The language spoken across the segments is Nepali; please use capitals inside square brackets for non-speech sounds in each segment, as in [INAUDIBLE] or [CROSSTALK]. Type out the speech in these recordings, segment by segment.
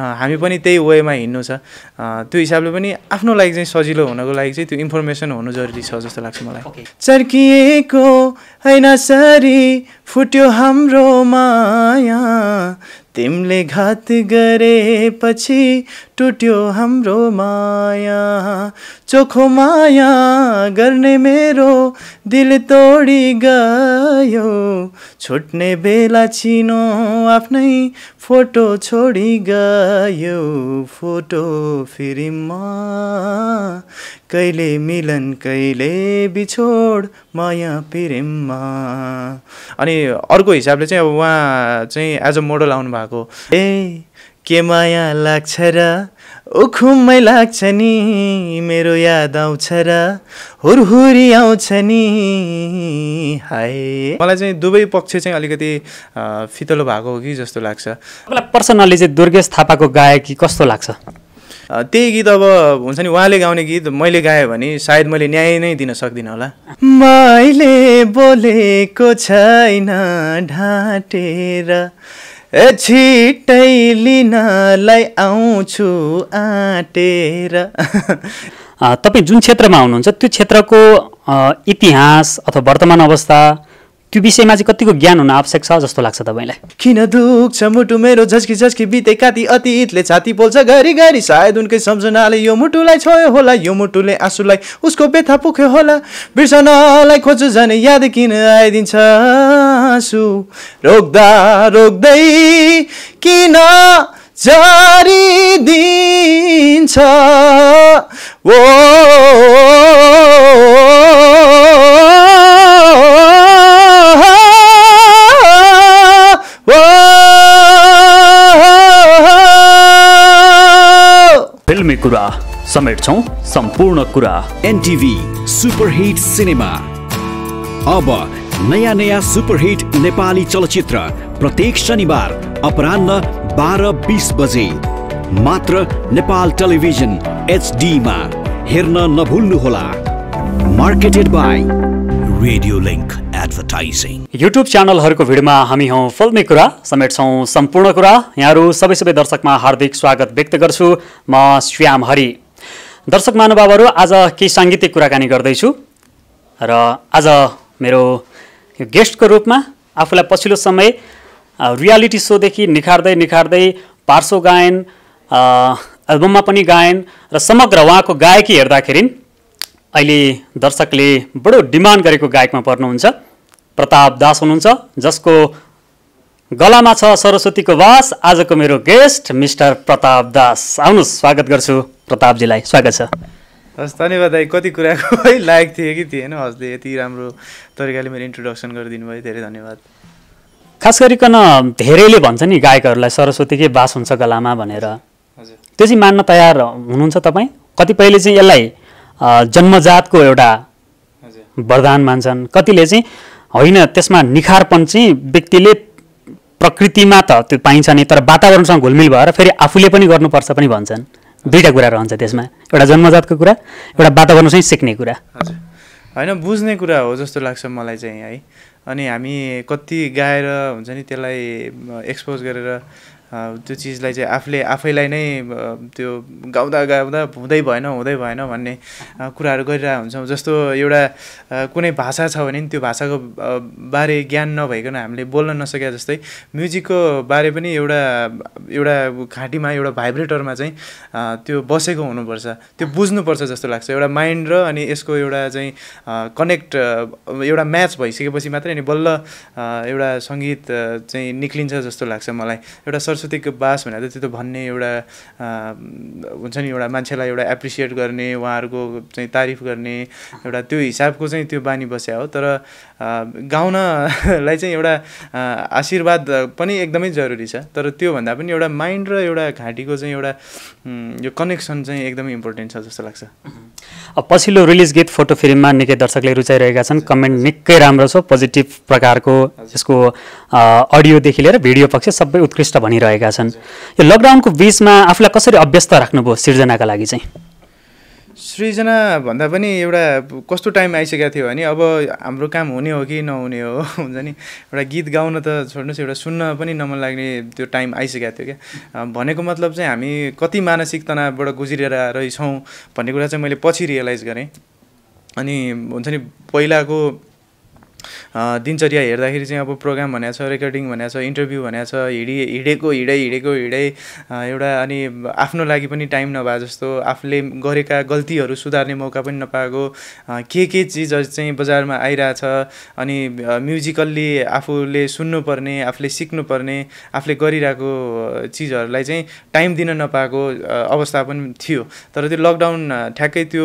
हामी पनि त्यही वेमा हिँड्नु छ त्यो हिसाबले पनि आफ्नो लागि चाहिँ सजिलो हुनको लागि चाहिँ त्यो इन्फर्मेसन हुनु जरुरी छ जस्तो लाग्छ मलाई चर्किएको होइन सरी फुट्यो हाम्रो माया तिमीले घात गरेपछि टुट्यो हाम्रो माया चोखो माया गर्ने मेरो दिल तोडी गयो छुट्ने बेला चिनो आफ्नै फोटो छोडी गयो फोटो म कहिले मिलन कहिले बिछोड माया पिरिम्मा, अनि अर्को हिसाबले चाहिँ अब उहाँ चाहिँ एज अ मोडल आउनु भएको ए के माया लाग्छ र ओखुमै लाग्छ नि मेरो याद आउँछ र हुरहुरी आउँछ नि हाय मलाई चाहिँ दुवै पक्ष चाहिँ अलिकति फितलो भएको हो कि जस्तो लाग्छ मलाई पर्सनल्ली चाहिँ दुर्गेश थापाको गायकी कस्तो लाग्छ त्यही गीत अब हुन्छ नि उहाँले गाउने गीत मैले गाएँ भने सायद मैले न्याय नै दिन सक्दिनँ होला मैले बोलेको छैन ढाँटेर छिटै लिनलाई आउँछु आँटेर तपाईँ जुन क्षेत्रमा आउनुहुन्छ त्यो क्षेत्रको इतिहास अथवा वर्तमान अवस्था त्यो विषयमा चाहिँ कतिको ज्ञान हुन आवश्यक छ जस्तो लाग्छ तपाईँलाई किन दुख छ मुटु मेरो झस्की झस्की बिते ती अतीतले छाती पोल्छ घरि घरि सायद उनकै सम्झनाले यो मुटुलाई छोयो होला यो मुटुले आँसुलाई उसको बेथा पुख्यो होला बिर्सनलाई खोज्छु झन् याद किन आइदिन्छ आँसु रोक्दा रोक्दै किन जारी दिन्छ ओ फिल्मी कुरा समेट्छौ सम्पूर्ण कुरा एनटिभी सुपरहिट सिनेमा अब नयाँ नयाँ सुपरहिट नेपाली चलचित्र प्रत्येक शनिबार अपरान्न बाह्र बिस बजे मात्र नेपाल टेलिभिजन एचडीमा हेर्न नभुल्नुहोला marketed by radio link YouTube च्यानलहरूको भिडमा हामी हौ फिल्मी कुरा समेट्छौँ सम्पूर्ण कुरा यहाँहरू सबै सबै दर्शकमा हार्दिक स्वागत व्यक्त गर्छु म श्याम हरि दर्शक महानुभावहरू आज केही साङ्गीतिक कुराकानी गर्दैछु र आज मेरो यो गेस्टको रूपमा आफूलाई पछिल्लो समय रियालिटी सोदेखि निखार्दै निखार्दै पार्श्व गायन एल्बममा पनि गायन र समग्र उहाँको गायकी हेर्दाखेरि अहिले दर्शकले बडो डिमान्ड गरेको गायकमा पर्नुहुन्छ प्रताप दास हुनुहुन्छ जसको गलामा छ सरस्वतीको वास आजको मेरो गेस्ट मिस्टर प्रताप दास आउनुहोस् स्वागत गर्छु प्रतापजीलाई स्वागत छ हस् धन्यवाद दाई कति कुराको है लायक थिएँ कि थिएन हजुरले यति राम्रो तरिकाले मेरो इन्ट्रोडक्सन गरिदिनु भयो धेरै धन्यवाद खास गरिकन धेरैले भन्छ नि गायकहरूलाई सरस्वतीकै बास हुन्छ गलामा भनेर हजुर त्यो चाहिँ मान्न तयार हुनुहुन्छ तपाईँ कतिपयले चाहिँ यसलाई जन्मजातको एउटा वरदान मान्छन् कतिले चाहिँ होइन त्यसमा निखारपन चाहिँ व्यक्तिले प्रकृतिमा त त्यो पाइन्छ नि तर वातावरणसँग घुलमिल भएर फेरि आफूले पनि गर्नुपर्छ पनि भन्छन् दुईवटा कुरा रहन्छ त्यसमा एउटा जन्मजातको कुरा एउटा वातावरणसँग सिक्ने कुरा होइन बुझ्ने कुरा हो जस्तो लाग्छ मलाई चाहिँ है अनि हामी कति गाएर हुन्छ नि त्यसलाई एक्सपोज गरेर त्यो चिजलाई चाहिँ आफूले आफैलाई नै त्यो गाउँदा गाउँदा हुँदै भएन हुँदै भएन भन्ने कुराहरू गरिरहेको हुन्छौँ जस्तो एउटा कुनै भाषा छ भने त्यो भाषाको बारे ज्ञान नभइकन हामीले बोल्न नसके जस्तै म्युजिकको बारे पनि एउटा एउटा घाँटीमा एउटा भाइब्रेटरमा चाहिँ त्यो बसेको हुनुपर्छ त्यो बुझ्नुपर्छ जस्तो लाग्छ एउटा माइन्ड र अनि यसको एउटा चाहिँ कनेक्ट एउटा म्याच भइसकेपछि मात्रै अनि बल्ल एउटा सङ्गीत चाहिँ निक्लिन्छ जस्तो लाग्छ मलाई एउटा सरस्वतीको बास भनेर त्यो त भन्ने एउटा हुन्छ नि एउटा मान्छेलाई एउटा एप्रिसिएट गर्ने उहाँहरूको चाहिँ तारिफ गर्ने एउटा त्यो हिसाबको चाहिँ त्यो बानी बस्या हो तर गाउनलाई चाहिँ एउटा आशीर्वाद पनि एकदमै जरुरी छ तर त्योभन्दा पनि एउटा माइन्ड र एउटा घाँटीको चाहिँ एउटा यो कनेक्सन चाहिँ एकदमै इम्पोर्टेन्ट छ जस्तो लाग्छ अब पछिल्लो रिलिज गेट फोटो फिल्ममा निकै दर्शकले रुचाइरहेका छन् कमेन्ट निकै राम्रो छ पोजिटिभ प्रकारको यसको अडियोदेखि लिएर भिडियो पक्ष सबै उत्कृष्ट भनिरहेको रहेका छन् यो लकडाउनको बिचमा आफूलाई कसरी अभ्यस्त राख्नुभयो सिर्जनाका लागि चाहिँ सृजना भन्दा पनि एउटा कस्तो टाइम आइसकेको थियो भने अब हाम्रो काम हुने हो कि नहुने हो [LAUGHS] हुन्छ नि एउटा गीत गाउन त छोड्नुहोस् एउटा सुन्न पनि नमन लाग्ने त्यो टाइम आइसकेको थियो क्या भनेको मतलब चाहिँ हामी कति मानसिक तनावबाट गुज्रिएर रहेछौँ भन्ने कुरा चाहिँ मैले पछि रियलाइज गरेँ अनि हुन्छ नि पहिलाको दिनचर्या हेर्दाखेरि चाहिँ अब प्रोग्राम भनेको छ रेकर्डिङ भनेको छ इन्टरभ्यू भनेको छ हिँडी हिँडेको हिँडै हिँडेको हिँडै एउटा अनि आफ्नो लागि पनि टाइम नभए जस्तो आफूले गरेका गल्तीहरू सुधार्ने मौका पनि नपाएको के के चिजहरू चाहिँ बजारमा आइरहेछ अनि म्युजिकल्ली आफूले सुन्नुपर्ने आफूले सिक्नुपर्ने आफूले गरिरहेको चिजहरूलाई चाहिँ टाइम दिन नपाएको अवस्था पनि थियो तर त्यो लकडाउन ठ्याक्कै त्यो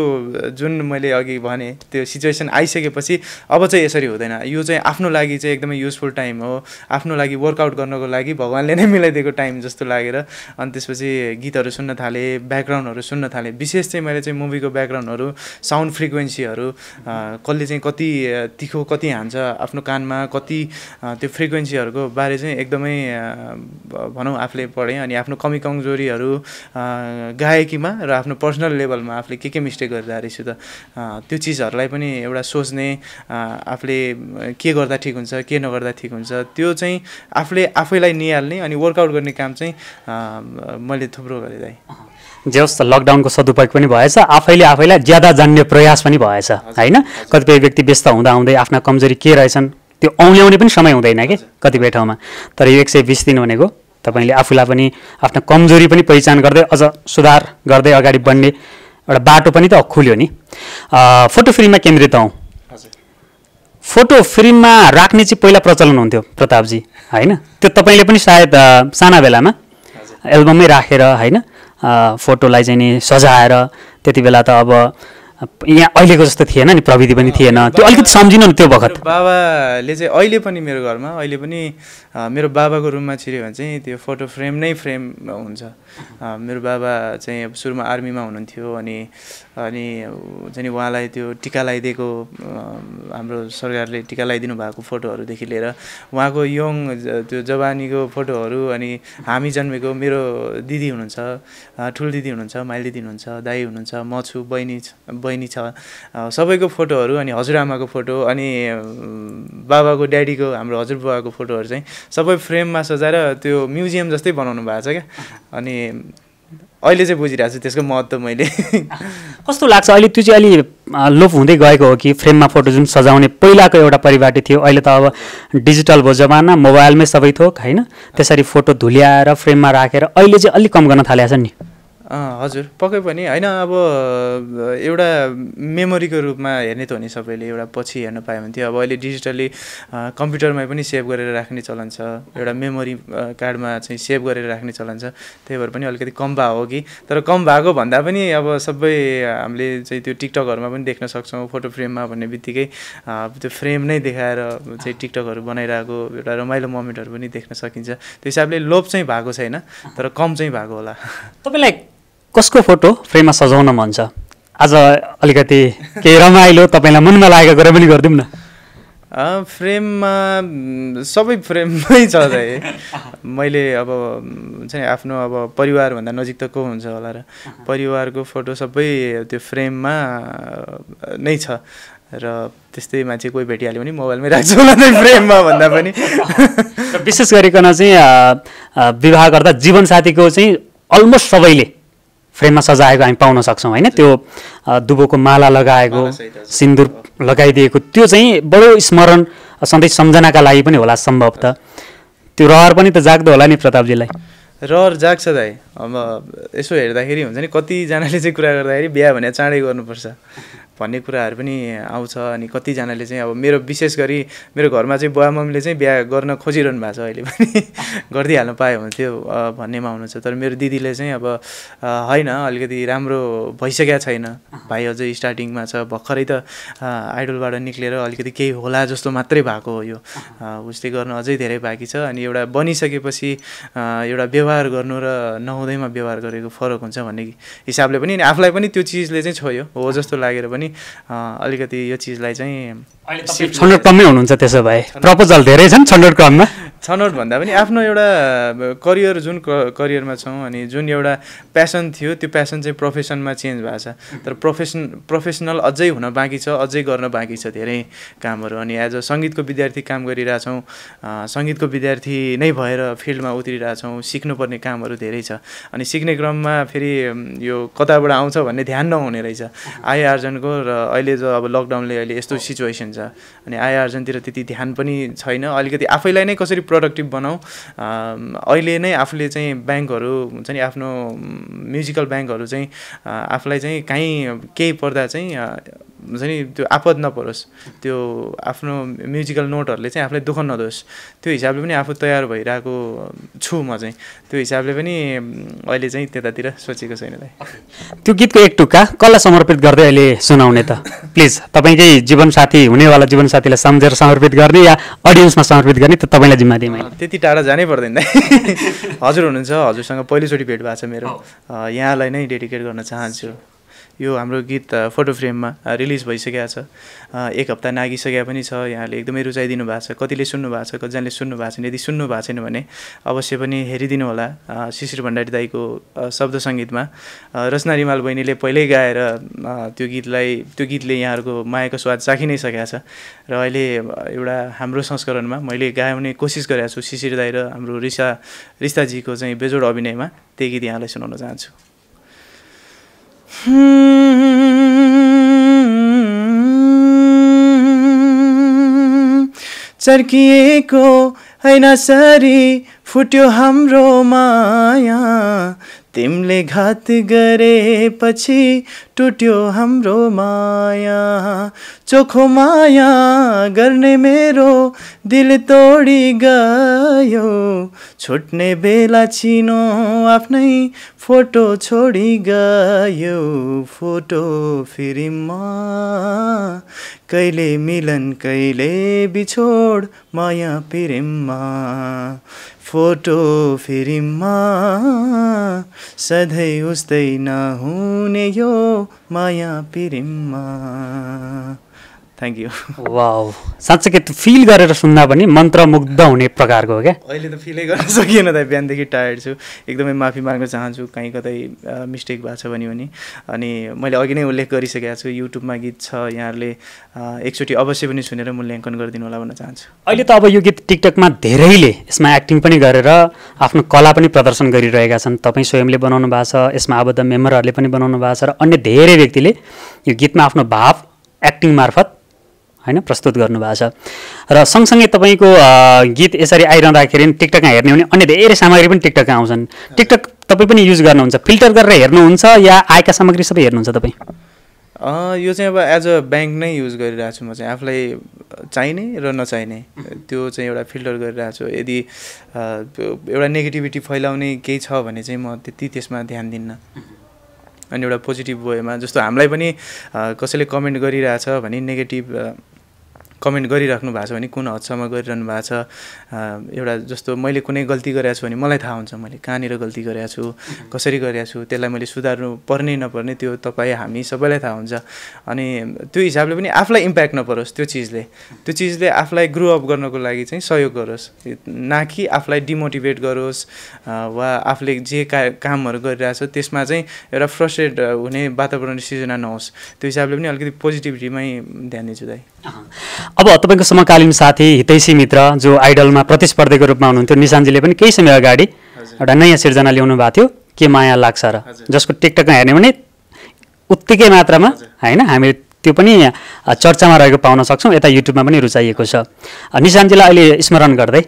जुन मैले अघि भने त्यो सिचुएसन आइसकेपछि अब चाहिँ यसरी हुँदैन हुँदैन यो चाहिँ आफ्नो लागि चाहिँ एकदमै युजफुल टाइम हो आफ्नो लागि वर्कआउट गर्नको लागि भगवान्ले नै मिलाइदिएको टाइम जस्तो लागेर अनि त्यसपछि गीतहरू सुन्न थालेँ ब्याकग्राउन्डहरू सुन्न थालेँ विशेष चाहिँ मैले चाहिँ मुभीको ब्याकग्राउन्डहरू साउन्ड फ्रिक्वेन्सीहरू कसले चाहिँ कति तिखो कति हान्छ आफ्नो कानमा कति त्यो फ्रिक्वेन्सीहरूको बारे चाहिँ एकदमै भनौँ आफूले पढेँ अनि आफ्नो कमी कमजोरीहरू गायकीमा र आफ्नो पर्सनल लेभलमा आफूले के के मिस्टेक गरिरहेको छु त त्यो चिजहरूलाई पनि एउटा सोच्ने आफूले के गर्दा ठिक हुन्छ के नगर्दा ठिक हुन्छ त्यो चाहिँ आफूले आफैलाई निहाल्ने अनि वर्कआउट गर्ने काम चाहिँ मैले थुप्रो गरेँ दाइ जे होस् त लकडाउनको सदुपयोग पनि भएछ आफैले आफैलाई ज्यादा जान्ने प्रयास पनि भएछ होइन कतिपय व्यक्ति व्यस्त हुँदा हुँदै आफ्ना कमजोरी के रहेछन् त्यो औल्याउने पनि समय हुँदैन कि कतिपय ठाउँमा तर यो एक सय बिस दिन भनेको तपाईँले आफूलाई पनि आफ्ना कमजोरी पनि पहिचान गर्दै अझ सुधार गर्दै अगाडि बढ्ने एउटा बाटो पनि त खुल्यो नि फोटो फ्रीमा केन्द्रित हौँ फोटो फ्रेममा राख्ने चाहिँ पहिला प्रचलन हुन्थ्यो प्रतापजी होइन त्यो तपाईँले पनि सायद साना बेलामा एल्बमै राखेर होइन फोटोलाई चाहिँ नि सजाएर त्यति बेला त अब यहाँ अहिलेको जस्तो थिएन नि प्रविधि पनि थिएन त्यो अलिकति सम्झिनु त्यो बखत बाबाले चाहिँ अहिले पनि मेरो घरमा अहिले पनि मेरो बाबाको रुममा छिर्यो भने चाहिँ त्यो फोटो फ्रेम नै फ्रेम हुन्छ मेरो बाबा चाहिँ अब सुरुमा आर्मीमा हुनुहुन्थ्यो अनि अनि चाहिँ उहाँलाई त्यो टिका लगाइदिएको हाम्रो सरकारले टिका लगाइदिनु भएको फोटोहरूदेखि लिएर उहाँको यङ त्यो जवानीको फोटोहरू अनि हामी जन्मेको मेरो दिदी हुनुहुन्छ ठुलो दिदी हुनुहुन्छ माइल दिदी हुनुहुन्छ दाई हुनुहुन्छ म छु बहिनी बहिनी छ सबैको फोटोहरू अनि हजुरआमाको फोटो अनि बाबाको ड्याडीको हाम्रो हजुरबुवाको फोटोहरू चाहिँ सबै फ्रेममा सजाएर त्यो म्युजियम जस्तै बनाउनु भएको छ क्या अनि अहिले चाहिँ बुझिरहेको छु त्यसको महत्त्व मैले [LAUGHS] कस्तो लाग्छ अहिले त्यो चाहिँ अलि लोप हुँदै गएको हो कि फ्रेममा फोटो जुन सजाउने पहिलाको एउटा परिवाटी थियो अहिले त अब डिजिटल भयो जमाना मोबाइलमै सबै थोक होइन त्यसरी फोटो धुल्याएर फ्रेममा राखेर अहिले चाहिँ अलिक कम गर्न थालेको छ नि हजुर पक्कै पनि होइन अब एउटा मेमोरीको रूपमा हेर्ने त हो नि सबैले एउटा पछि हेर्न पायो भने थियो अब अहिले डिजिटल्ली कम्प्युटरमै पनि सेभ गरेर राख्ने चलन छ एउटा मेमोरी कार्डमा चाहिँ सेभ गरेर राख्ने चलन छ त्यही भएर पनि अलिकति कम भएको हो कि तर कम भएको भन्दा पनि अब सबै हामीले चाहिँ त्यो टिकटकहरूमा पनि देख्न सक्छौँ फोटो फ्रेममा भन्ने बित्तिकै त्यो फ्रेम नै देखाएर चाहिँ टिकटकहरू बनाइरहेको एउटा रमाइलो मोमेन्टहरू पनि देख्न सकिन्छ त्यो हिसाबले लोभ चाहिँ भएको छैन तर कम चाहिँ भएको होला तपाईँलाई कसको फोटो फ्रेममा सजाउन मन छ आज अलिकति केही रमाइलो तपाईँलाई मनमा लागेको कुरा पनि गरिदिउँ न फ्रेममा सबै फ्रेममै छ है मैले अब हुन्छ नि आफ्नो अब परिवारभन्दा नजिक त को हुन्छ होला र परिवारको फोटो सबै त्यो फ्रेममा नै छ र त्यस्तै मान्छे कोही भेटिहाल्यो भने मोबाइलमै राख्छु होला नै फ्रेममा भन्दा पनि विशेष गरिकन चाहिँ विवाह गर्दा जीवनसाथीको चाहिँ अलमोस्ट सबैले फ्रेममा सजाएको हामी पाउन सक्छौँ होइन त्यो दुबोको माला लगाएको सिन्दुर लगाइदिएको त्यो चाहिँ बडो स्मरण सधैँ सम्झनाका लागि पनि होला सम्भव त त्यो रहर पनि त जाग्दो होला नि प्रतापजीलाई रहर जाग्छ दाइ अब यसो हेर्दाखेरि हुन्छ नि कतिजनाले चाहिँ कुरा गर्दाखेरि बिहा भने चाँडै गर्नुपर्छ भन्ने कुराहरू पनि आउँछ अनि कतिजनाले चाहिँ अब मेरो विशेष गरी मेरो घरमा चाहिँ बुवा मम्मीले चाहिँ बिहा गर्न खोजिरहनु भएको छ अहिले पनि [LAUGHS] गरिदिइहाल्नु पायो हुन्थ्यो भन्नेमा हुनुहुन्छ तर मेरो दिदीले चाहिँ अब होइन अलिकति राम्रो भइसकेको छैन भाइ अझै स्टार्टिङमा छ भर्खरै त आइडलबाट निक्लेर अलिकति केही होला जस्तो मात्रै भएको हो यो उसले गर्न अझै धेरै बाँकी छ अनि एउटा बनिसकेपछि एउटा व्यवहार गर्नु र नहुँदैमा व्यवहार गरेको फरक हुन्छ भन्ने हिसाबले पनि आफूलाई पनि त्यो चिजले चाहिँ छोयो हो जस्तो लागेर पनि पनि अलिकति यो चिजलाई चाहिँ हन्ड्रेड कमै हुनुहुन्छ त्यसो भए प्रपोजल धेरै छन् हन्ड्रेड कममा छनौट भन्दा पनि आफ्नो एउटा करियर जुन करियरमा छौँ अनि जुन एउटा प्यासन थियो त्यो प्यासन चाहिँ प्रोफेसनमा चेन्ज भएको छ तर प्रोफेसन प्रोफेसनल अझै हुन बाँकी छ अझै गर्न बाँकी छ धेरै कामहरू अनि एज अ सङ्गीतको विद्यार्थी काम गरिरहेछौँ सङ्गीतको विद्यार्थी नै भएर फिल्डमा उत्रिरहेछौँ सिक्नुपर्ने कामहरू धेरै छ अनि सिक्ने क्रममा फेरि यो कताबाट आउँछ भन्ने ध्यान नहुने रहेछ आय आर्जनको र अहिले जो अब लकडाउनले अहिले यस्तो सिचुएसन छ अनि आय आर्जनतिर त्यति ध्यान पनि छैन अलिकति आफैलाई नै कसरी प्रडक्टिभ बनाऊ अहिले नै आफूले चाहिँ ब्याङ्कहरू हुन्छ नि आफ्नो म्युजिकल ब्याङ्कहरू चाहिँ आफूलाई चाहिँ काहीँ केही पर्दा चाहिँ हुन्छ नि त्यो आपद नपरोस् त्यो आफ्नो म्युजिकल नोटहरूले चाहिँ आफूलाई दुःख नदोस् त्यो हिसाबले पनि आफू तयार भइरहेको छु म चाहिँ त्यो हिसाबले पनि अहिले चाहिँ त्यतातिर सोचेको छैन त्यो गीतको एक टुक्का कसलाई समर्पित गर्दै अहिले सुनाउने त प्लिज तपाईँकै जीवनसाथी हुनेवाला जीवनसाथीलाई सम्झेर समर्पित गर्ने या अडियन्समा समर्पित गर्ने त तपाईँलाई जिम्मा दिएँ त्यति टाढा जानै पर्दैन [LAUGHS] हजुर हुनुहुन्छ हजुरसँग पहिलोचोटि भेट भएको छ मेरो यहाँलाई नै डेडिकेट गर्न चाहन्छु यो हाम्रो गीत फोटो फ्रेममा रिलिज भइसकेको छ एक हप्ता नागिसके पनि छ यहाँले एकदमै रुचाइदिनु भएको छ कतिले सुन्नु भएको छ कतिजनाले सुन्नु भएको छैन यदि सुन्नु भएको छैन भने अवश्य पनि हेरिदिनु होला शिशिर भण्डारी दाईको शब्द सङ्गीतमा रचना रिमाल बहिनीले पहिल्यै गाएर त्यो गीतलाई त्यो गीतले यहाँहरूको मायाको स्वाद चाखि नै सकेको छ र अहिले एउटा हाम्रो संस्करणमा मैले गाउने कोसिस गरेको छु शिशिर दाई र हाम्रो रिसा रिस्ताजीको चाहिँ बेजोड अभिनयमा त्यही गीत यहाँलाई सुनाउन चाहन्छु [LAUGHS] चर्किएको होइन सरी फुट्यो हाम्रो माया तिमले घात गरेपछि टुट्यो हाम्रो माया चोखो माया गर्ने मेरो दिल तोडी गयो छुट्ने बेला चिनो आफ्नै फोटो छोडी गयो फोटो फेरिमा कहिले मिलन कहिले बिछोड माया पिरिममा फोटो फिरिम्मा सधैँ उस्तै नहुने यो माया पिरिम्मा थ्याङ्क यू वा साँच्चै त्यो फिल गरेर सुन्दा पनि मन्त्रमुग्ध हुने प्रकारको हो क्या अहिले त फिलै गर्न सकिएन त बिहानदेखि टायर्ड छु एकदमै माफी माग्न चाहन्छु कहीँ कतै मिस्टेक भएको छ भन्यो भने अनि मैले अघि नै उल्लेख गरिसकेको छु युट्युबमा गीत छ यहाँहरूले एकचोटि अवश्य पनि सुनेर मूल्याङ्कन गरिदिनु होला भन्न चाहन्छु अहिले त अब यो गीत टिकटकमा धेरैले यसमा एक्टिङ पनि गरेर आफ्नो कला पनि प्रदर्शन गरिरहेका छन् तपाईँ स्वयंले बनाउनु भएको छ यसमा आबद्ध मेम्बरहरूले पनि बनाउनु भएको छ र अन्य धेरै व्यक्तिले यो गीतमा आफ्नो भाव एक्टिङ मार्फत होइन प्रस्तुत गर्नुभएको छ र सँगसँगै तपाईँको गीत यसरी आइरहँदाखेरि टिकटकमा हेर्ने भने अन्य धेरै सामग्री पनि टिकटकमा आउँछन् टिकटक तपाईँ पनि युज गर्नुहुन्छ फिल्टर गरेर हेर्नुहुन्छ या आएका सामग्री सबै हेर्नुहुन्छ तपाईँ यो चाहिँ अब एज अ ब्याङ्क नै युज गरिरहेको छु म चाहिँ आफूलाई चाहिने र नचाहिने त्यो चाहिँ एउटा फिल्टर गरिरहेको छु यदि एउटा नेगेटिभिटी फैलाउने केही छ भने चाहिँ म त्यति त्यसमा ध्यान दिन्न अनि एउटा पोजिटिभ वेमा जस्तो हामीलाई पनि कसैले कमेन्ट गरिरहेछ भने नेगेटिभ कमेन्ट गरिराख्नु भएको छ भने कुन हदसम्म गरिरहनु भएको छ एउटा जस्तो मैले कुनै गल्ती गरेको छु भने मलाई थाहा हुन्छ मैले कहाँनिर गल्ती गरेको छु कसरी गरेको छु त्यसलाई मैले सुधार्नु पर्ने नपर्ने त्यो तपाईँ हामी सबैलाई थाहा हुन्छ अनि त्यो हिसाबले पनि आफूलाई इम्प्याक्ट नपरोस् त्यो चिजले त्यो चिजले आफूलाई ग्रो अप गर्नको लागि चाहिँ सहयोग गरोस् न कि आफूलाई डिमोटिभेट गरोस् वा आफूले जे का कामहरू गरिरहेछ त्यसमा चाहिँ एउटा फ्रस्ट्रेट हुने वातावरण सिर्जना नहोस् त्यो हिसाबले पनि अलिकति पोजिटिभिटीमै ध्यान दिन्छु दाइ अब तपाईँको समकालीन साथी हितैसी मित्र जो आइडलमा प्रतिस्पर्धीको रूपमा हुनुहुन्थ्यो निशानजीले पनि केही समय अगाडि एउटा नयाँ सिर्जना ल्याउनु भएको थियो के माया लाग्छ र जसको टिकटकमा हेर्ने भने उत्तिकै मात्रामा होइन हामी त्यो पनि चर्चामा रहेको पाउन सक्छौँ यता युट्युबमा पनि रुचाइएको छ निशानजीलाई अहिले स्मरण गर्दै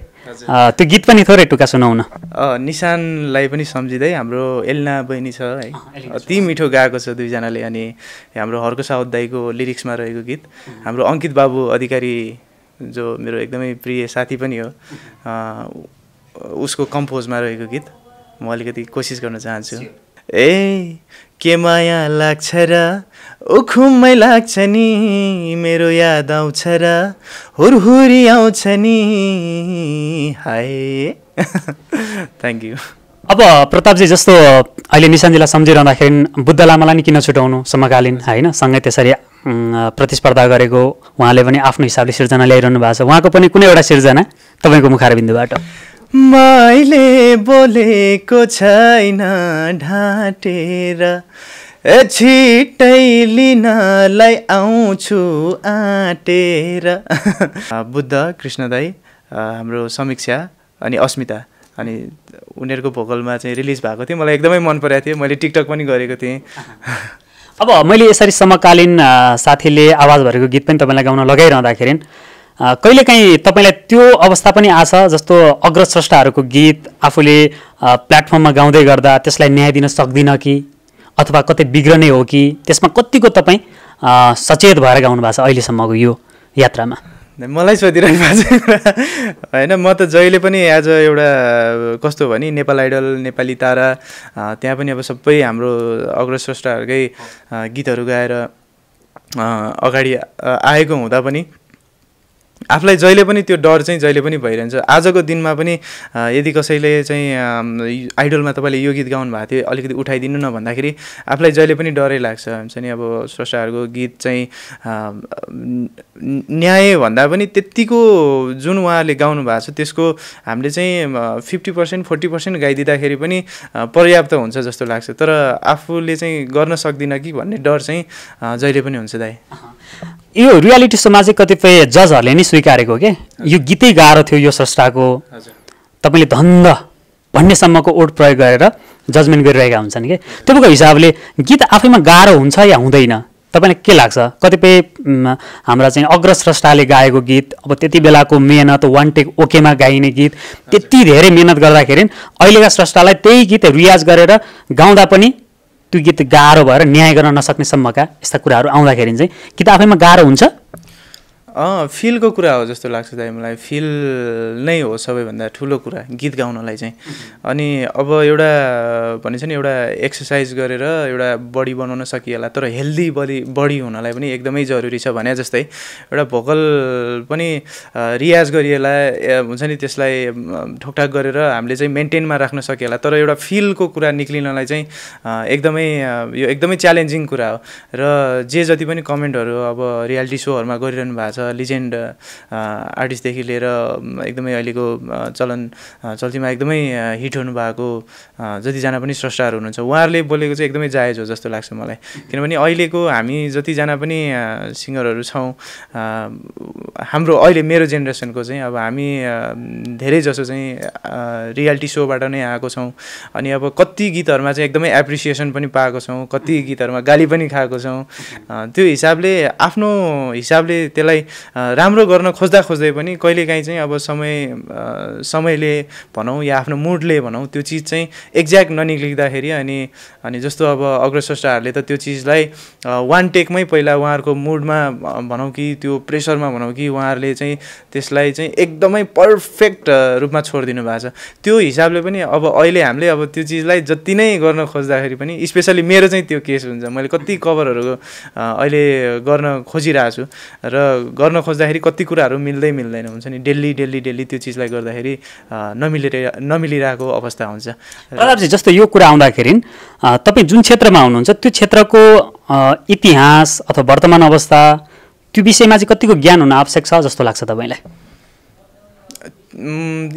त्यो गीत पनि थोरै टुक्का सुनाउन निशानलाई पनि सम्झिँदै हाम्रो एल्ना बहिनी छ है अति मिठो गाएको छ दुईजनाले अनि हाम्रो हर्को साउद लिरिक्समा रहेको गीत हाम्रो अङ्कित बाबु अधिकारी जो मेरो एकदमै प्रिय साथी पनि हो उसको कम्पोजमा रहेको गीत म अलिकति कोसिस गर्न चाहन्छु ए के माया लाग्छ र उखुमै लाग्छ नि मेरो याद आउँछ र हुरहुरी आउँछ नि हाय थ्याङ्क [LAUGHS] यू अब प्रतापजी जस्तो अहिले निशान्जीलाई सम्झिरहँदाखेरि बुद्ध लामालाई नि किन छुटाउनु समकालीन होइन सँगै त्यसरी प्रतिस्पर्धा गरेको उहाँले पनि आफ्नो हिसाबले सिर्जना ल्याइरहनु भएको छ उहाँको पनि कुनै एउटा सिर्जना तपाईँको मुखारबिन्दुबाट मैले बोलेको छैन ढाँटेर छिटै लिनलाई आउँछु आँटेर [LAUGHS] बुद्ध कृष्णदाई हाम्रो समीक्षा अनि अस्मिता अनि उनीहरूको भोकलमा चाहिँ रिलिज भएको थियो मलाई एकदमै मन परेको थियो मैले टिकटक पनि गरेको थिएँ [LAUGHS] अब मैले यसरी समकालीन साथीले आवाज भरेको गीत पनि तपाईँलाई गाउन लगाइरहँदाखेरि कहिलेकाहीँ तपाईँलाई त्यो अवस्था पनि आछ जस्तो अग्रस्रष्टाहरूको गीत आफूले प्लेटफर्ममा गाउँदै गर्दा त्यसलाई न्याय दिन सक्दिनँ कि अथवा कतै बिग्रने हो कि त्यसमा कतिको तपाईँ सचेत भएर गाउनु भएको छ अहिलेसम्मको यो यात्रामा मलाई सोधिरहनु भएको छ होइन म त जहिले पनि एज एउटा कस्तो भने नेपाल आइडल नेपाली तारा त्यहाँ पनि अब सबै हाम्रो अग्रस्रष्टाहरूकै गीतहरू गाएर अगाडि आएको हुँदा पनि आफूलाई जहिले पनि त्यो डर चाहिँ जहिले पनि भइरहन्छ आजको दिनमा पनि यदि कसैले चाहिँ आइडलमा तपाईँले यो गीत गाउनु भएको थियो अलिकति उठाइदिनु न भन्दाखेरि आफूलाई जहिले पनि डरै लाग्छ हुन्छ नि अब स्रष्टाहरूको गीत चाहिँ न्याय भन्दा पनि त्यत्तिको जुन उहाँले गाउनु भएको छ त्यसको हामीले चाहिँ फिफ्टी पर्सेन्ट फोर्टी पर्सेन्ट गाइदिँदाखेरि पनि पर्याप्त हुन्छ जस्तो लाग्छ तर आफूले चाहिँ गर्न सक्दिनँ कि भन्ने डर चाहिँ जहिले पनि हुन्छ दाइ यो रियालिटी सोमा चाहिँ कतिपय जजहरूले नै स्वीकारेको के यो गीतै गाह्रो थियो यो स्रष्टाको तपाईँले धन्द भन्नेसम्मको ओट प्रयोग गरेर जजमेन्ट गरिरहेका हुन्छन् कि तपाईँको हिसाबले गीत आफैमा गाह्रो हुन्छ या हुँदैन तपाईँलाई के लाग्छ कतिपय हाम्रा चाहिँ अग्र अग्रस्रष्टाले गाएको गीत अब त्यति बेलाको मेहनत वान टेक ओकेमा गाइने गीत त्यति धेरै मेहनत गर्दाखेरि अहिलेका स्रष्टालाई त्यही गीत रियाज गरेर गाउँदा पनि त्यो गीत गाह्रो भएर न्याय गर्न नसक्नेसम्मका यस्ता कुराहरू आउँदाखेरि चाहिँ कि त आफैमा गाह्रो हुन्छ फिलको कुरा हो जस्तो लाग्छ दाइ मलाई फिल नै हो सबैभन्दा ठुलो कुरा गीत गाउनलाई चाहिँ अनि अब एउटा भनिन्छ नि एउटा एक्सर्साइज गरेर एउटा बडी बनाउन सकिएला तर हेल्दी बडी बडी हुनलाई पनि एकदमै जरुरी छ भने जस्तै एउटा भोकल पनि रियाज गरिएला हुन्छ नि त्यसलाई ठोकठाक गरेर हामीले चाहिँ मेन्टेनमा राख्न सकिएला तर एउटा फिलको कुरा निक्लिनलाई चाहिँ एकदमै यो एकदमै च्यालेन्जिङ कुरा हो र जे जति पनि कमेन्टहरू अब रियालिटी सोहरूमा गरिरहनु भएको छ लिजेन्ड आर्टिस्टदेखि लिएर एकदमै अहिलेको चलन चल्तीमा एकदमै हिट हुनुभएको जतिजना पनि स्रष्टाहरू हुनुहुन्छ उहाँहरूले बोलेको चाहिँ एकदमै जायज हो जस्तो लाग्छ मलाई किनभने अहिलेको हामी जतिजना पनि सिङ्गरहरू छौँ हाम्रो अहिले मेरो जेनेरेसनको चाहिँ अब हामी धेरै जसो चाहिँ रियालिटी सोबाट नै आएको छौँ अनि अब कति गीतहरूमा चाहिँ एकदमै एप्रिसिएसन पनि पाएको छौँ कति गीतहरूमा गाली पनि खाएको छौँ त्यो हिसाबले आफ्नो हिसाबले त्यसलाई राम्रो गर्न खोज्दा खोज्दै पनि कहिलेकाहीँ चाहिँ अब समय समयले भनौँ या आफ्नो मुडले भनौँ त्यो चिज चाहिँ एक्ज्याक्ट ननिक्लिँदाखेरि अनि अनि जस्तो अब अग्रस्रष्टाहरूले त त्यो चिजलाई वान टेकमै पहिला उहाँहरूको मुडमा भनौँ कि त्यो प्रेसरमा भनौँ कि उहाँहरूले चाहिँ त्यसलाई चाहिँ एकदमै पर्फेक्ट रूपमा छोडिदिनु भएको छ त्यो हिसाबले पनि अब अहिले हामीले अब त्यो चिजलाई जति नै गर्न खोज्दाखेरि पनि स्पेसली मेरो चाहिँ त्यो केस हुन्छ मैले कति कभरहरू अहिले गर्न खोजिरहेको छु र गर्न खोज्दाखेरि कति कुराहरू मिल्दै मिल्दैन हुन्छ नि डेली डेली डेली त्यो चिजलाई गर्दाखेरि नमिलेर नमिलिरहेको अवस्था हुन्छ प्रतापजी जस्तो यो कुरा आउँदाखेरि तपाईँ जुन क्षेत्रमा हुनुहुन्छ त्यो क्षेत्रको इतिहास अथवा वर्तमान अवस्था त्यो विषयमा चाहिँ कतिको ज्ञान हुन आवश्यक छ जस्तो लाग्छ तपाईँलाई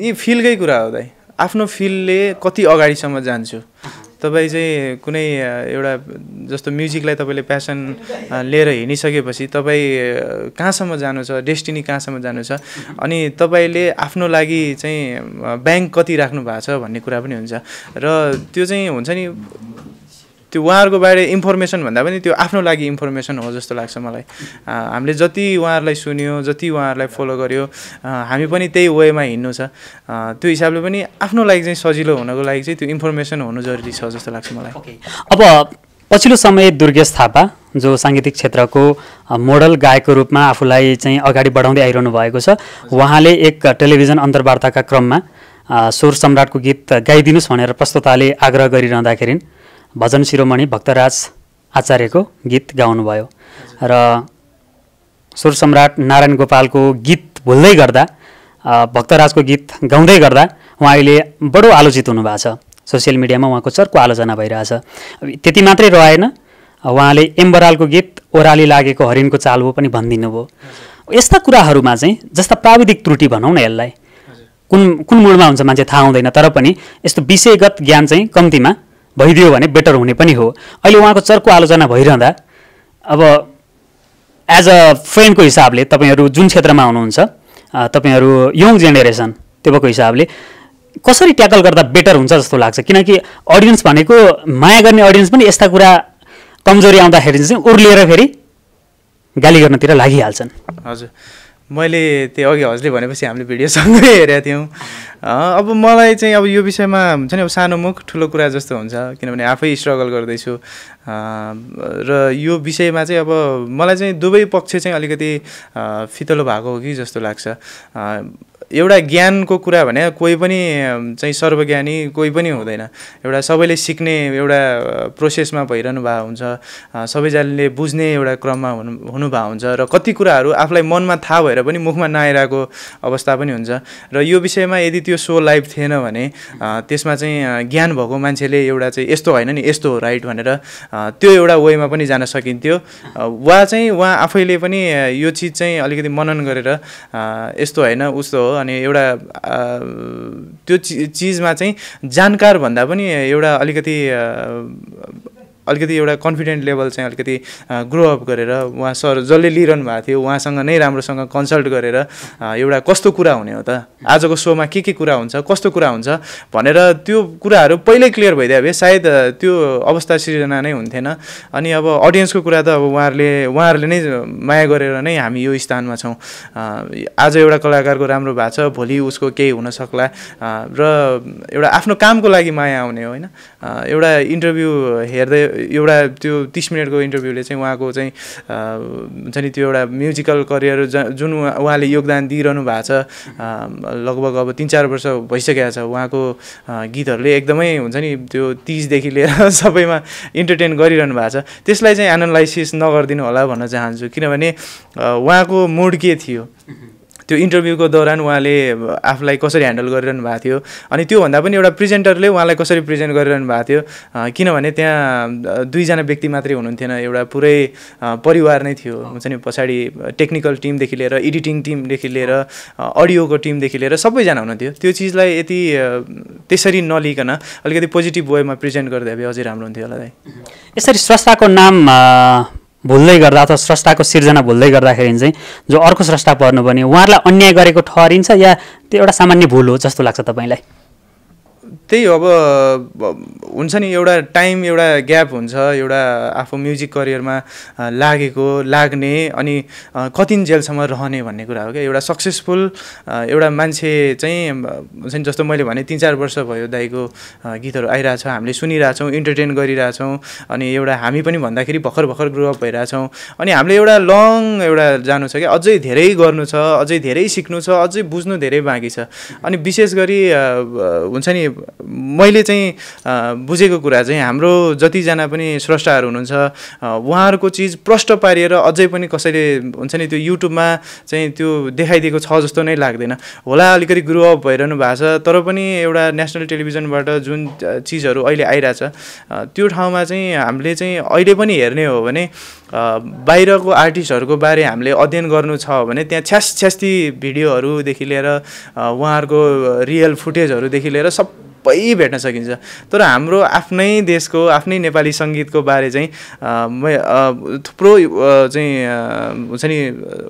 यी फिलकै कुरा हो दाइ आफ्नो फिलले कति अगाडिसम्म जान्छु तपाईँ चाहिँ कुनै एउटा जस्तो म्युजिकलाई तपाईँले प्यासन लिएर हिँडिसकेपछि तपाईँ कहाँसम्म जानु छ डेस्टिनी कहाँसम्म जानु छ अनि तपाईँले आफ्नो लागि चाहिँ ब्याङ्क कति राख्नु भएको छ भन्ने कुरा पनि हुन्छ र त्यो चाहिँ हुन्छ नि त्यो उहाँहरूको बारे इन्फर्मेसन भन्दा पनि त्यो आफ्नो लागि इन्फर्मेसन हो जस्तो लाग्छ मलाई हामीले जति उहाँहरूलाई सुन्यो जति उहाँहरूलाई फलो गर्यो हामी पनि त्यही वेमा हिँड्नु छ त्यो हिसाबले पनि आफ्नो लागि चाहिँ सजिलो हुनको लागि चाहिँ त्यो इन्फर्मेसन हुनु जरुरी छ जस्तो लाग्छ मलाई अब पछिल्लो समय दुर्गेश थापा जो साङ्गीतिक क्षेत्रको मोडल गायकको रूपमा आफूलाई चाहिँ अगाडि बढाउँदै आइरहनु भएको छ उहाँले एक टेलिभिजन अन्तर्वार्ताका क्रममा स्वर सम्राटको गीत गाइदिनुहोस् भनेर प्रस्तुताले आग्रह गरिरहँदाखेरि भजन शिरोमणि भक्तराज आचार्यको गीत गाउनुभयो र सुर सम्राट नारायण गोपालको गीत भुल्दै गर्दा भक्तराजको गीत गाउँदै गर्दा उहाँ अहिले बडो आलोचित हुनुभएको छ सोसियल मिडियामा उहाँको चर्को आलोचना भइरहेछ त्यति मात्रै रहेन उहाँले एम्बरालको गीत ओह्राली लागेको हरिणको चालो पनि भनिदिनु भयो यस्ता कुराहरूमा चाहिँ जस्ता प्राविधिक त्रुटि भनौँ न यसलाई कुन कुन मुडमा हुन्छ मान्छे थाहा हुँदैन तर पनि यस्तो विषयगत ज्ञान चाहिँ कम्तीमा भइदियो भने बेटर हुने पनि हो अहिले उहाँको चर्को आलोचना भइरहँदा अब एज अ फ्रेन्डको हिसाबले तपाईँहरू जुन क्षेत्रमा हुनुहुन्छ तपाईँहरू यङ जेनेरेसन त्यो भएको हिसाबले कसरी ट्याकल गर्दा बेटर हुन्छ जस्तो लाग्छ किनकि अडियन्स भनेको माया गर्ने अडियन्स पनि यस्ता कुरा कमजोरी आउँदाखेरि चाहिँ उर्लिएर फेरि गाली गर्नतिर लागिहाल्छन् हजुर मैले त्यो अघि हजुरले भनेपछि हामीले भिडियोसँगै [LAUGHS] हेरेका थियौँ अब मलाई चाहिँ अब यो विषयमा हुन्छ नि अब सानो मुख ठुलो कुरा जस्तो हुन्छ किनभने आफै स्ट्रगल गर्दैछु र यो विषयमा चाहिँ अब मलाई चाहिँ दुवै पक्ष चाहिँ अलिकति फितलो भएको हो कि जस्तो लाग्छ एउटा ज्ञानको कुरा भने कोही पनि चाहिँ सर्वज्ञानी कोही पनि हुँदैन एउटा सबैले सिक्ने एउटा प्रोसेसमा भइरहनु भएको हुन्छ सबैजनाले बुझ्ने एउटा क्रममा हुनु हुनुभएको हुन्छ र कति कुराहरू आफूलाई मनमा थाहा भएर पनि मुखमा नआइरहेको अवस्था पनि हुन्छ र यो विषयमा यदि त्यो सो लाइभ थिएन भने त्यसमा चाहिँ ज्ञान भएको मान्छेले एउटा चाहिँ यस्तो होइन नि यस्तो हो राइट भनेर त्यो एउटा वेमा पनि जान सकिन्थ्यो वा चाहिँ उहाँ आफैले पनि यो चिज चाहिँ अलिकति मनन गरेर यस्तो होइन उस्तो हो अनि एउटा त्यो चिजमा चाहिँ जानकार भन्दा पनि एउटा अलिकति अलिकति एउटा कन्फिडेन्ट लेभल चाहिँ अलिकति ग्रो अप गरेर उहाँ सर जसले लिइरहनु भएको थियो उहाँसँग नै राम्रोसँग कन्सल्ट गरेर एउटा कस्तो कुरा हुने हो त आजको सोमा के के कुरा हुन्छ कस्तो कुरा हुन्छ भनेर त्यो कुराहरू पहिल्यै क्लियर भइदियो भए सायद त्यो अवस्था सिर्जना नै हुन्थेन अनि अब अडियन्सको कुरा त अब उहाँहरूले उहाँहरूले नै माया गरेर नै हामी यो स्थानमा छौँ आज एउटा कलाकारको राम्रो भएको छ भोलि उसको केही हुनसक्ला र एउटा आफ्नो कामको लागि माया आउने हो होइन एउटा इन्टरभ्यू हेर्दै एउटा त्यो तिस मिनटको इन्टरभ्यूले चाहिँ उहाँको चाहिँ हुन्छ नि त्यो एउटा म्युजिकल करियर जुन उहाँले योगदान दिइरहनु भएको छ लगभग अब तिन चार वर्ष भइसकेको छ उहाँको गीतहरूले एकदमै हुन्छ नि त्यो तिजदेखि लिएर [LAUGHS] सबैमा इन्टरटेन गरिरहनु भएको छ त्यसलाई चाहिँ एनालाइसिस नगरिदिनु होला भन्न चाहन्छु किनभने उहाँको मुड के थियो त्यो इन्टरभ्यूको दौरान उहाँले आफूलाई कसरी ह्यान्डल गरिरहनु भएको थियो अनि त्योभन्दा पनि एउटा प्रेजेन्टरले उहाँलाई कसरी प्रेजेन्ट गरिरहनु भएको थियो किनभने त्यहाँ दुईजना व्यक्ति मात्रै हुनुहुन्थेन एउटा पुरै परिवार नै थियो हुन्छ नि पछाडि टेक्निकल टिमदेखि लिएर एडिटिङ टिमदेखि लिएर अडियोको टिमदेखि लिएर सबैजना हुनुहुन्थ्यो त्यो चिजलाई यति त्यसरी नलिकन अलिकति पोजिटिभ वेमा प्रेजेन्ट भए अझै राम्रो हुन्थ्यो होला यसरी संस्थाको नाम भुल्दै गर्दा अथवा स्रष्टाको सिर्जना भुल्दै गर्दाखेरि चाहिँ जो अर्को स्रष्टा पर्नुपर्ने उहाँहरूलाई अन्याय गरेको ठहरिन्छ या त्यो एउटा सामान्य भुल हो जस्तो लाग्छ तपाईँलाई त्यही अब हुन्छ नि एउटा टाइम एउटा ग्याप हुन्छ एउटा आफू म्युजिक करियरमा लागेको लाग्ने अनि कतिन जेलसम्म रहने भन्ने कुरा हो क्या एउटा सक्सेसफुल एउटा मान्छे चाहिँ हुन्छ नि जस्तो मैले भने तिन चार वर्ष भयो दाइको गीतहरू आइरहेछ हामीले सुनिरहेछौँ इन्टरटेन गरिरहेछौँ अनि एउटा हामी पनि भन्दाखेरि भर्खर भर्खर ग्रोअप भइरहेछौँ अनि हामीले एउटा लङ एउटा जानु छ क्या अझै धेरै गर्नु छ अझै धेरै सिक्नु छ अझै बुझ्नु धेरै बाँकी छ अनि विशेष गरी हुन्छ नि मैले चाहिँ बुझेको कुरा चाहिँ हाम्रो जतिजना पनि स्रष्टाहरू हुनुहुन्छ उहाँहरूको चिज प्रष्ट पारिएर अझै पनि कसैले हुन्छ नि त्यो युट्युबमा चाहिँ त्यो देखाइदिएको छ जस्तो नै लाग्दैन होला अलिकति ग्रो अप भइरहनु भएको छ तर पनि एउटा नेसनल टेलिभिजनबाट जुन चिजहरू अहिले आइरहेछ त्यो ठाउँमा चाहिँ हामीले चाहिँ अहिले पनि हेर्ने हो भने बाहिरको आर्टिस्टहरूको बारे हामीले अध्ययन गर्नु छ भने त्यहाँ छ्यास छ्यास्ती भिडियोहरूदेखि लिएर उहाँहरूको रियल फुटेजहरूदेखि लिएर सब सबै भेट्न सकिन्छ तर हाम्रो आफ्नै देशको आफ्नै नेपाली सङ्गीतको बारे चाहिँ थुप्रो चाहिँ हुन्छ नि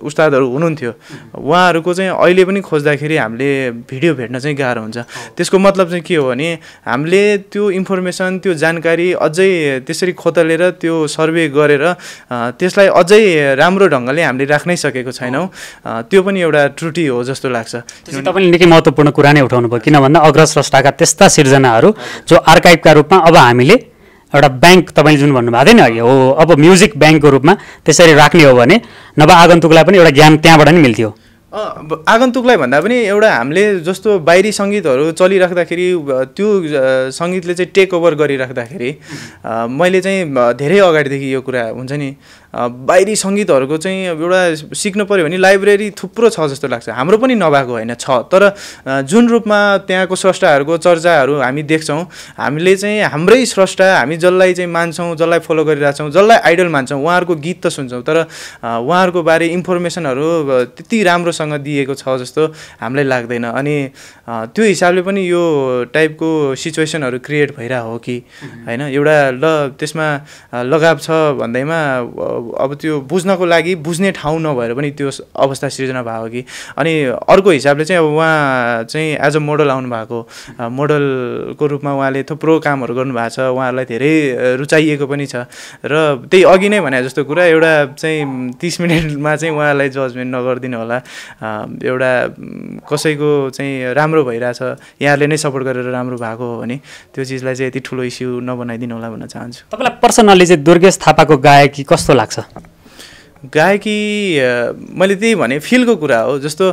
उस्तादहरू हुनुहुन्थ्यो उहाँहरूको चाहिँ अहिले पनि खोज्दाखेरि हामीले भिडियो भेट्न चाहिँ गाह्रो हुन्छ त्यसको मतलब चाहिँ के हो भने हामीले त्यो इन्फर्मेसन त्यो जानकारी अझै त्यसरी खोतलेर त्यो सर्वे गरेर त्यसलाई अझै राम्रो ढङ्गले हामीले राख्नै सकेको छैनौँ त्यो पनि एउटा त्रुटि हो जस्तो लाग्छ तपाईँले निकै महत्त्वपूर्ण कुरा नै उठाउनु भयो किन भन्दा अग्रज स्रष्टाका त्यस्ता यस्ता सिर्जनाहरू जो आर्काइभका रूपमा अब हामीले एउटा ब्याङ्क तपाईँले जुन भन्नुभएको थिएन अघि हो अब म्युजिक ब्याङ्कको रूपमा त्यसरी राख्ने हो भने नभए आगन्तुकलाई पनि एउटा ज्ञान त्यहाँबाट नि मिल्थ्यो आगन्तुकलाई भन्दा पनि एउटा हामीले जस्तो बाहिरी सङ्गीतहरू चलिराख्दाखेरि त्यो सङ्गीतले चाहिँ टेक ओभर गरिराख्दाखेरि मैले चाहिँ धेरै अगाडिदेखि यो कुरा हुन्छ नि बाहिरी सङ्गीतहरूको चाहिँ एउटा सिक्नु पऱ्यो भने लाइब्रेरी थुप्रो छ जस्तो लाग्छ हाम्रो पनि नभएको होइन छ तर जुन रूपमा त्यहाँको स्रष्टाहरूको चर्चाहरू हामी देख्छौँ हामीले चाहिँ हाम्रै स्रष्टा हामी जसलाई चाहिँ मान्छौँ जसलाई फलो गरिरहेछौँ जसलाई आइडल मान्छौँ उहाँहरूको गीत त सुन्छौँ तर उहाँहरूको बारे इन्फर्मेसनहरू त्यति राम्रोसँग दिएको छ जस्तो हामीलाई लाग्दैन अनि त्यो हिसाबले पनि यो टाइपको सिचुएसनहरू क्रिएट भइरहेको हो कि होइन एउटा ल त्यसमा लगाव छ भन्दैमा अब त्यो बुझ्नको लागि बुझ्ने ठाउँ नभएर पनि त्यो अवस्था सिर्जना भएको कि अनि अर्को हिसाबले चाहिँ अब उहाँ चाहिँ एज अ मोडल आउनु भएको मोडलको रूपमा उहाँले थुप्रो कामहरू गर्नुभएको छ उहाँहरूलाई धेरै रुचाइएको पनि छ र त्यही अघि नै भने जस्तो कुरा एउटा चाहिँ तिस मिनटमा चाहिँ उहाँलाई जजमेन्ट नगरिदिनु होला एउटा कसैको चाहिँ राम्रो भइरहेछ यहाँले नै सपोर्ट गरेर राम्रो भएको हो भने त्यो चिजलाई चाहिँ यति ठुलो इस्यु नबनाइदिनु होला भन्न चाहन्छु तपाईँलाई पर्सनली चाहिँ दुर्गेश थापाको गायकी कस्तो लाग्छ लाग्छ गायकी मैले त्यही भने फिलको कुरा हो जस्तो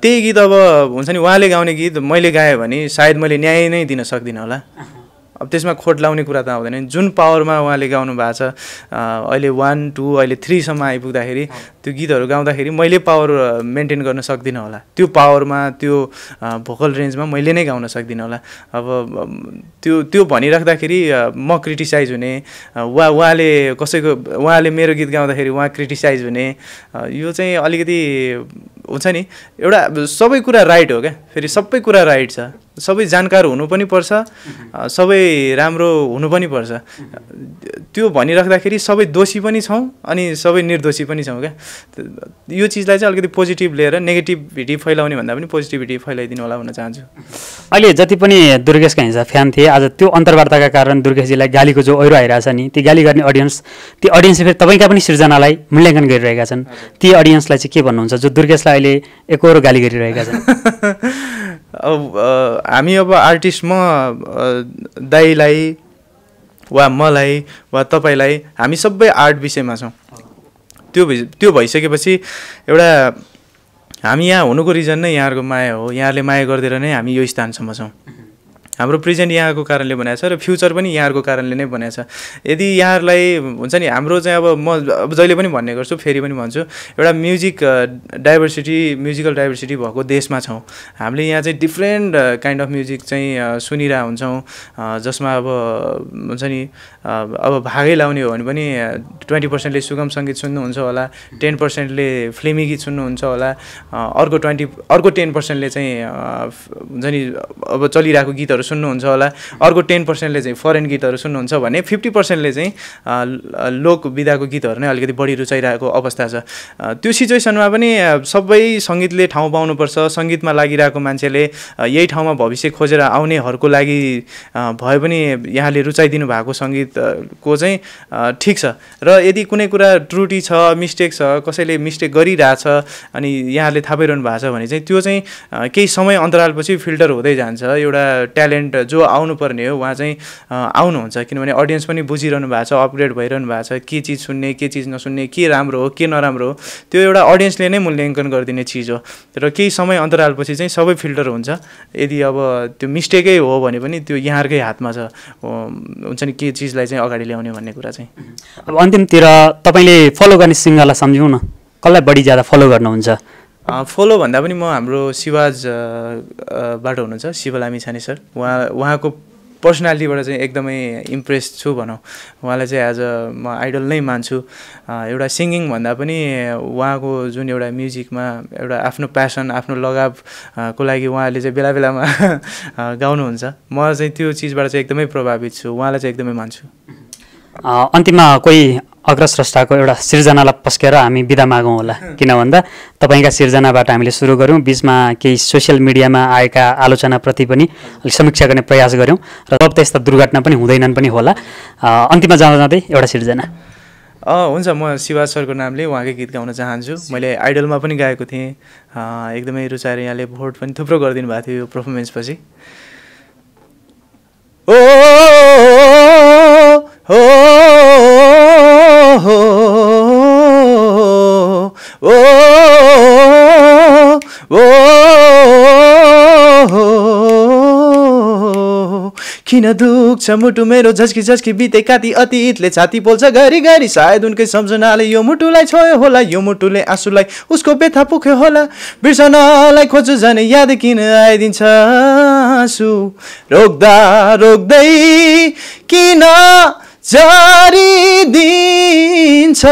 त्यही गीत अब हुन्छ नि उहाँले गाउने गीत मैले गाएँ भने सायद मैले न्याय नै दिन सक्दिनँ होला अब त्यसमा खोट लाउने कुरा त आउँदैन जुन पावरमा उहाँले गाउनु भएको छ अहिले वान टू अहिले थ्रीसम्म आइपुग्दाखेरि त्यो गीतहरू गाउँदाखेरि मैले पावर मेन्टेन गर्न सक्दिनँ होला त्यो पावरमा त्यो भोकल रेन्जमा मैले नै गाउन सक्दिनँ होला अब त्यो त्यो भनिराख्दाखेरि म क्रिटिसाइज हुने वा उहाँले कसैको उहाँले मेरो गीत गाउँदाखेरि उहाँ क्रिटिसाइज हुने यो चाहिँ अलिकति हुन्छ नि एउटा सबै कुरा राइट हो क्या फेरि सबै कुरा राइट छ सबै जानकार हुनु पनि पर्छ सबै राम्रो हुनु पनि पर्छ त्यो भनिराख्दाखेरि सबै दोषी पनि छौँ अनि सबै निर्दोषी पनि छौँ क्या यो चिजलाई चाहिँ अलिकति पोजिटिभ लिएर नेगेटिभिटी फैलाउने भन्दा पनि पोजिटिभिटी फैलाइदिनु होला भन्न चाहन्छु अहिले जति पनि दुर्गेशका हिंसा फ्यान थिए आज त्यो अन्तर्वार्ताका कारण दुर्गेशजीलाई गालीको जो आइरहेको आइरहेछ नि ती गाली गर्ने अडियन्स ती अडियन्सले फेरि तपाईँका पनि सिर्जनालाई मूल्याङ्कन गरिरहेका छन् ती अडियन्सलाई चाहिँ के भन्नुहुन्छ जो दुर्गेशलाई अहिले एकरो गाली गरिरहेका छन् [LAUGHS] अब हामी अब आर्टिस्ट म दाईलाई वा मलाई वा तपाईँलाई हामी सबै आर्ट विषयमा छौँ त्यो भइ त्यो भइसकेपछि एउटा हामी यहाँ हुनुको रिजन नै यहाँहरूको माया हो यहाँहरूले माया गरिदिएर नै हामी यो स्थानसम्म छौँ हाम्रो प्रेजेन्ट यहाँको कारणले बनाएको छ र फ्युचर पनि यहाँहरूको कारणले नै बनाएको छ यदि यहाँहरूलाई हुन्छ नि हाम्रो चाहिँ अब म अब जहिले पनि भन्ने गर्छु फेरि पनि भन्छु एउटा म्युजिक डाइभर्सिटी म्युजिकल डाइभर्सिटी भएको देशमा छौँ हामीले यहाँ चाहिँ डिफ्रेन्ट काइन्ड अफ म्युजिक चाहिँ सुनिरह हुन्छौँ जसमा अब हुन्छ नि अब भागै लाउने हो भने पनि ट्वेन्टी पर्सेन्टले सुगम सङ्गीत सुन्नुहुन्छ होला टेन पर्सेन्टले फिल्मी गीत सुन्नुहुन्छ होला अर्को ट्वेन्टी अर्को टेन पर्सेन्टले चाहिँ हुन्छ नि अब चलिरहेको गीतहरू सुन्नुहुन्छ होला अर्को टेन पर्सेन्टले चाहिँ फरेन गीतहरू सुन्नुहुन्छ भने फिफ्टी पर्सेन्टले चाहिँ लोक विधाको गीतहरू नै अलिकति बढी रुचाइरहेको अवस्था छ त्यो सिचुएसनमा पनि सबै सङ्गीतले ठाउँ पाउनुपर्छ सङ्गीतमा लागिरहेको मान्छेले यही ठाउँमा भविष्य खोजेर आउनेहरूको लागि भए पनि यहाँले रुचाइदिनु भएको सङ्गीतको चाहिँ ठिक छ र यदि कुनै कुरा त्रुटि छ मिस्टेक छ कसैले मिस्टेक गरिरहेछ अनि यहाँले थाहा पाइरहनु भएको छ भने चाहिँ त्यो चाहिँ केही समय अन्तरालपछि फिल्टर हुँदै जान्छ एउटा ट्यालेन्ट ट्यालेन्ट जो आउनुपर्ने हो उहाँ चाहिँ आउनुहुन्छ किनभने अडियन्स पनि बुझिरहनु भएको छ अपग्रेड भइरहनु भएको छ के चिज सुन्ने के चिज नसुन्ने के राम्रो हो के नराम्रो हो त्यो एउटा अडियन्सले नै मूल्याङ्कन गरिदिने चिज हो र केही समय अन्तरालपछि चाहिँ सबै फिल्टर हुन्छ यदि अब त्यो मिस्टेकै हो भने पनि त्यो यहाँकै हातमा छ हुन्छ नि के चिजलाई चाहिँ अगाडि ल्याउने भन्ने कुरा चाहिँ अब अन्तिमतिर तपाईँले फलो गर्ने सिङ्गरलाई सम्झौँ न कसलाई बढी ज्यादा फलो गर्नुहुन्छ फलो भन्दा पनि म हाम्रो शिवाजबाट हुनुहुन्छ शिव लामी छाने सर उहाँ उहाँको पर्सनालिटीबाट चाहिँ एकदमै इम्प्रेस छु भनौँ उहाँलाई चाहिँ एज अ म आइडल नै मान्छु एउटा सिङ्गिङ भन्दा पनि उहाँको जुन एउटा म्युजिकमा एउटा आफ्नो प्यासन आफ्नो लगावको लागि उहाँले चाहिँ बेला बेलामा [LAUGHS] गाउनुहुन्छ म चाहिँ त्यो चिजबाट चाहिँ एकदमै प्रभावित छु उहाँलाई चाहिँ एकदमै मान्छु अन्तिममा कोही अग्रस्रष्टाको एउटा सिर्जनालाई पस्केर हामी बिदा मागौँ होला किन भन्दा तपाईँका सिर्जनाबाट हामीले सुरु गऱ्यौँ बिचमा केही सोसियल मिडियामा आएका आलोचनाप्रति पनि अलिक समीक्षा गर्ने प्रयास गऱ्यौँ र तब त त्यस्ता दुर्घटना पनि हुँदैनन् पनि होला अन्तिममा जाँदा जाँदै एउटा सिर्जना हुन्छ म शिवा सरको नामले उहाँकै गीत गाउन चाहन्छु मैले आइडलमा पनि गाएको थिएँ एकदमै रुचाएर यहाँले भोट पनि थुप्रो गरिदिनु भएको थियो यो पर्फर्मेन्स ओ किन दुख्छ मुटु मेरो झस्की झस्की बिते काती अतीतले छाती पोल्छ घरि घरि सायद उनकै सम्झनाले यो मुटुलाई छोयो होला यो मुटुले आँसुलाई उसको बेथा पोख्यो होला बिर्सनलाई खोज्छु झन् याद किन आइदिन्छ आँसु रोक्दा रोक्दै किन जारी दिन्छ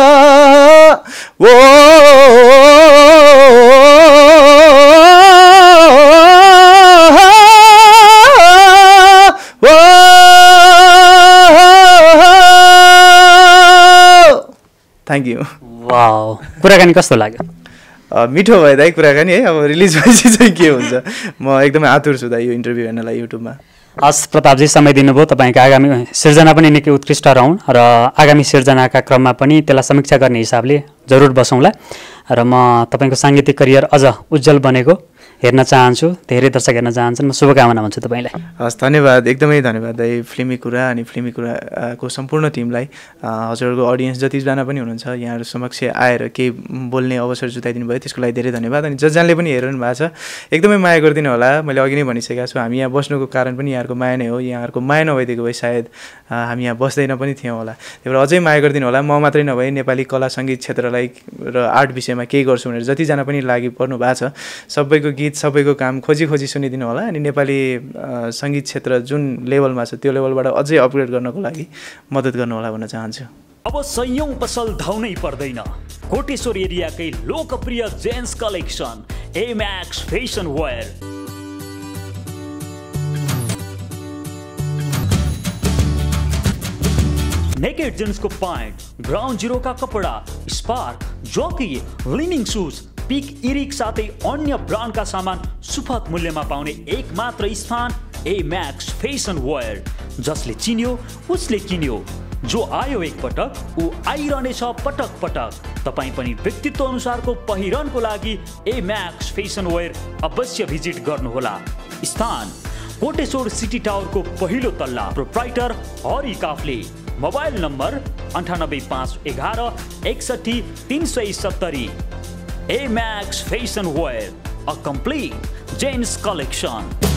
ओ थ्याङ्क यू वा कुराकानी कस्तो लाग्यो मिठो भयो दाइ कुराकानी है अब रिलिज भएपछि चाहिँ के हुन्छ म एकदमै आतुर छु दाइ यो इन्टरभ्यू हेर्नलाई युट्युबमा हस् प्रतापजी समय दिनुभयो तपाईँको आगामी सिर्जना पनि निकै उत्कृष्ट रहन् र आगामी सिर्जनाका क्रममा पनि त्यसलाई समीक्षा गर्ने हिसाबले जरुर बसौँला र म तपाईँको साङ्गीतिक करियर अझ उज्जवल बनेको हेर्न चाहन्छु धेरै दर्शक हेर्न चाहन्छन् म शुभकामना भन्छु तपाईँलाई हस् धन्यवाद एकदमै धन्यवाद है फिल्मी कुरा अनि फिल्मी कुराको सम्पूर्ण टिमलाई हजुरहरूको अडियन्स जतिजना पनि हुनुहुन्छ यहाँहरू समक्ष आएर केही बोल्ने अवसर जुटाइदिनु भयो त्यसको लागि धेरै धन्यवाद अनि जसजनाले पनि हेरिरहनु भएको छ एकदमै माया गरिदिनु होला मैले अघि नै भनिसकेको छु हामी यहाँ बस्नुको कारण पनि यहाँहरूको माया नै हो यहाँहरूको माया नभइदिएको भए सायद हामी यहाँ बस्दैन पनि थियौँ होला त्यही भएर अझै माया गरिदिनु होला म मात्रै नभए नेपाली कला सङ्गीत क्षेत्रलाई र आर्ट विषयमा केही गर्छु भनेर जतिजना पनि लागि पर्नु भएको छ सबैको गीत सबैको काम खोजी खोजी सुनिदिनु होला अनि नेपाली सङ्गीत क्षेत्र जुन लेभलमा छ त्यो लेभलबाट अझै अपग्रेड गर्नको लागि मद्दत गर्नुहोला भन्न चाहन्छु अब सयौँ पसल धाउनै पर्दैन कोटेश्वर एरियाकै लोकप्रिय gents collection MX fashion wear naked gents को ग्राउंड जीरो का कपडा स्पार्क जॉकी लिनिंग शूज पिक इरिक साथै अन्य ब्रान्डका सामान सुपथ मूल्यमा पाउने एक मात्र स्थान ए म्याक्स फेसन वेयर जसले चिन्यो उसले किन्यो जो आयो एक पटक ऊ आइरहनेछ पटक पटक तपाईँ पनि व्यक्तित्व अनुसारको पहिरनको लागि ए म्याक्स फेसन वेयर अवश्य भिजिट गर्नुहोला स्थान कोटेश्वर सिटी टावरको पहिलो तल्ला proprietor Hari Kafle mobile number अन्ठानब्बे पाँच एघार एकसठी तिन सय सत्तरी A Max fashion wear a complete gents collection